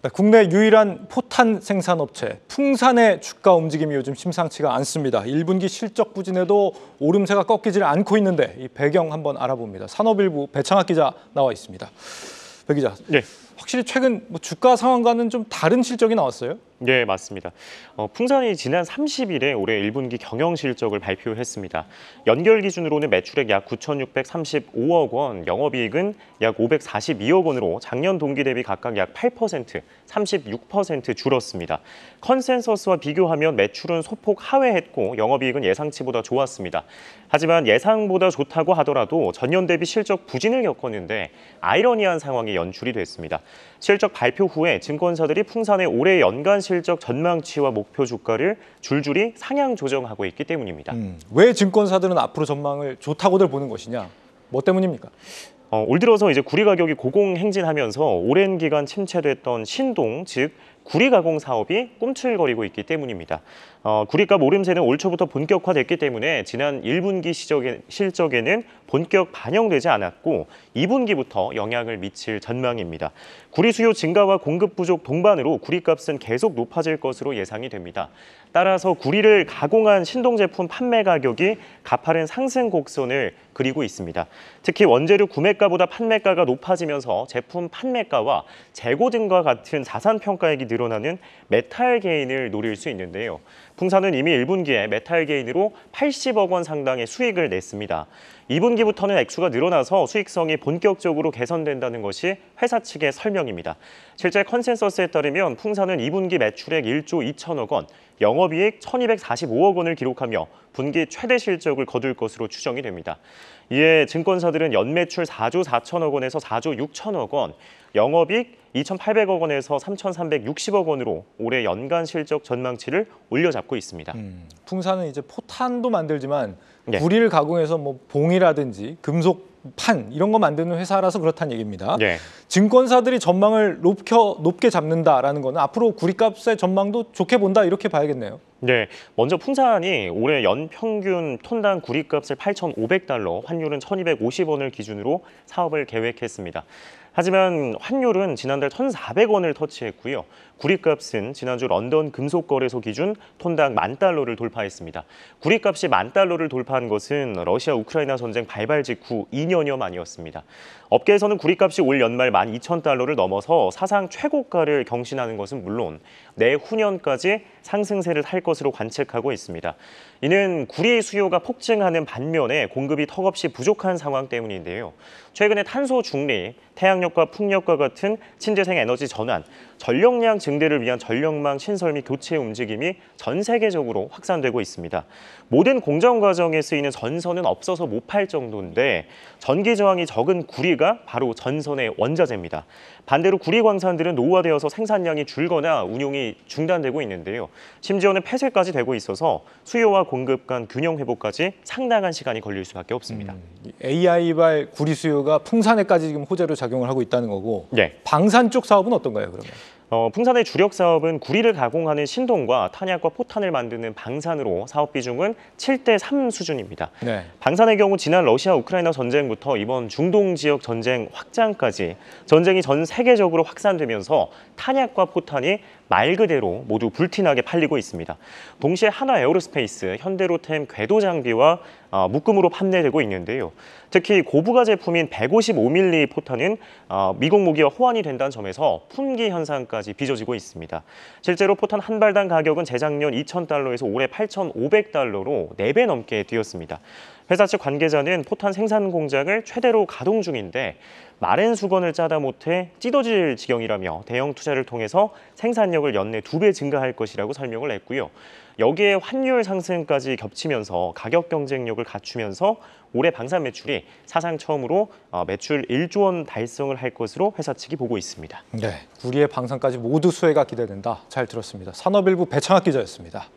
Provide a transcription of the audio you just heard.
네, 국내 유일한 포탄 생산업체 풍산의 주가 움직임이 요즘 심상치가 않습니다. 1분기 실적 부진에도 오름세가 꺾이질 않고 있는데 이 배경 한번 알아봅니다 산업일부 배창학 기자 나와 있습니다. 배 기자, 네. 확실히 최근 뭐 주가 상황과는 좀 다른 실적이 나왔어요? 네, 맞습니다. 어, 풍산이 지난 30일에 올해 1분기 경영 실적을 발표했습니다. 연결 기준으로는 매출액 약 9,635억 원, 영업이익은 약 542억 원으로 작년 동기 대비 각각 약 8%, 36% 줄었습니다. 컨센서스와 비교하면 매출은 소폭 하회했고 영업이익은 예상치보다 좋았습니다. 하지만 예상보다 좋다고 하더라도 전년 대비 실적 부진을 겪었는데 아이러니한 상황이 연출이 됐습니다. 실적 발표 후에 증권사들이 풍산의 올해 연간 실적 전망치와 목표 주가를 줄줄이 상향 조정하고 있기 때문입니다. 음, 왜 증권사들은 앞으로 전망을 좋다고들 보는 것이냐? 뭐 때문입니까? 어, 올 들어서 이제 구리 가격이 고공행진하면서 오랜 기간 침체됐던 신동, 즉 구리 가공 사업이 꿈틀거리고 있기 때문입니다. 어, 구리값 오름세는 올 초부터 본격화됐기 때문에 지난 1분기 시적에, 실적에는 본격 반영되지 않았고 2분기부터 영향을 미칠 전망입니다. 구리 수요 증가와 공급 부족 동반으로 구리값은 계속 높아질 것으로 예상이 됩니다. 따라서 구리를 가공한 신동 제품 판매 가격이 가파른 상승 곡선을 그리고 있습니다. 특히 원재료 구매가보다 판매가가 높아지면서 제품 판매가와 재고 등과 같은 자산 평가액이 늘 늘어나는 메탈 게인을 노릴 수 있는데요. 풍사는 이미 1분기에 메탈 게인으로 80억 원 상당의 수익을 냈습니다. 2분기부터는 액수가 늘어나서 수익성이 본격적으로 개선된다는 것이 회사 측의 설명입니다. 실제 컨센서스에 따르면 풍사는 2분기 매출액 1조 2천억 원, 영업이익 1,245억 원을 기록하며 분기 최대 실적을 거둘 것으로 추정이 됩니다. 이에 증권사들은 연매출 4조 4천억 원에서 4조 6천억 원, 영업이익 2,800억 원에서 3,360억 원으로 올해 연간 실적 전망치를 올려잡고 있습니다. 음, 풍산은 이제 포탄도 만들지만 예. 구리를 가공해서 뭐 봉이라든지 금속 판 이런 거 만드는 회사라서 그렇다는 얘기입니다. 예. 증권사들이 전망을 높게, 높게 잡는다라는 거는 앞으로 구리값의 전망도 좋게 본다 이렇게 봐야겠네요. 네, 먼저 풍산이 올해 연평균 톤당 구리값을 8,500달러, 환율은 1,250원을 기준으로 사업을 계획했습니다. 하지만 환율은 지난달 1,400원을 터치했고요. 구리값은 지난주 런던 금속거래소 기준 톤당 만 달러를 돌파했습니다. 구리값이 만 달러를 돌파한 것은 러시아 우크라이나 전쟁 발발 직후 2년여 만이었습니다. 업계에서는 구리값이 올 연말 12,000달러를 넘어서 사상 최고가를 경신하는 것은 물론 내후년까지 상승세를 탈 것으로 관측하고 있습니다. 이는 구리 수요가 폭증하는 반면에 공급이 턱없이 부족한 상황 때문인데요. 최근에 탄소 중립, 태양력 태력과 풍력과 같은 친재생 에너지 전환, 전력량 증대를 위한 전력망 신설 및 교체 움직임이 전 세계적으로 확산되고 있습니다. 모든 공정 과정에 쓰이는 전선은 없어서 못 팔 정도인데 전기 저항이 적은 구리가 바로 전선의 원자재입니다. 반대로 구리 광산들은 노후화되어서 생산량이 줄거나 운용이 중단되고 있는데요. 심지어는 폐쇄까지 되고 있어서 수요와 공급 간 균형 회복까지 상당한 시간이 걸릴 수밖에 없습니다. 음, AI발 구리 수요가 풍산에까지 지금 호재로 작용을 활동을 하고 있다는 거고 예. 방산 쪽 사업은 어떤가요, 그러면? 어, 풍산의 주력 사업은 구리를 가공하는 신동과 탄약과 포탄을 만드는 방산으로 사업 비중은 7대 3 수준입니다. 네. 방산의 경우 지난 러시아 우크라이나 전쟁부터 이번 중동 지역 전쟁 확장까지 전쟁이 전 세계적으로 확산되면서 탄약과 포탄이 말 그대로 모두 불티나게 팔리고 있습니다. 동시에 하나 에어로스페이스, 현대로템 궤도 장비와 어, 묶음으로 판매되고 있는데요. 특히 고부가 제품인 155mm 포탄은 어, 미국 무기와 호환이 된다는 점에서 품귀 현상까지 가능까지 빚어지고 있습니다. 실제로 포탄 한 발당 가격은 재작년 2,000달러에서 올해 8,500달러로 4배 넘게 뛰었습니다. 회사 측 관계자는 포탄 생산 공장을 최대로 가동 중인데 마른 수건을 짜다 못해 찢어질 지경이라며 대형 투자를 통해서 생산력을 연내 두 배 증가할 것이라고 설명을 했고요. 여기에 환율 상승까지 겹치면서 가격 경쟁력을 갖추면서 올해 방산 매출이 사상 처음으로 어, 매출 1조 원 달성을 할 것으로 회사 측이 보고 있습니다. 네, 우리의 방산까지 모두 수혜가 기대된다. 잘 들었습니다. 산업일부 배창학 기자였습니다.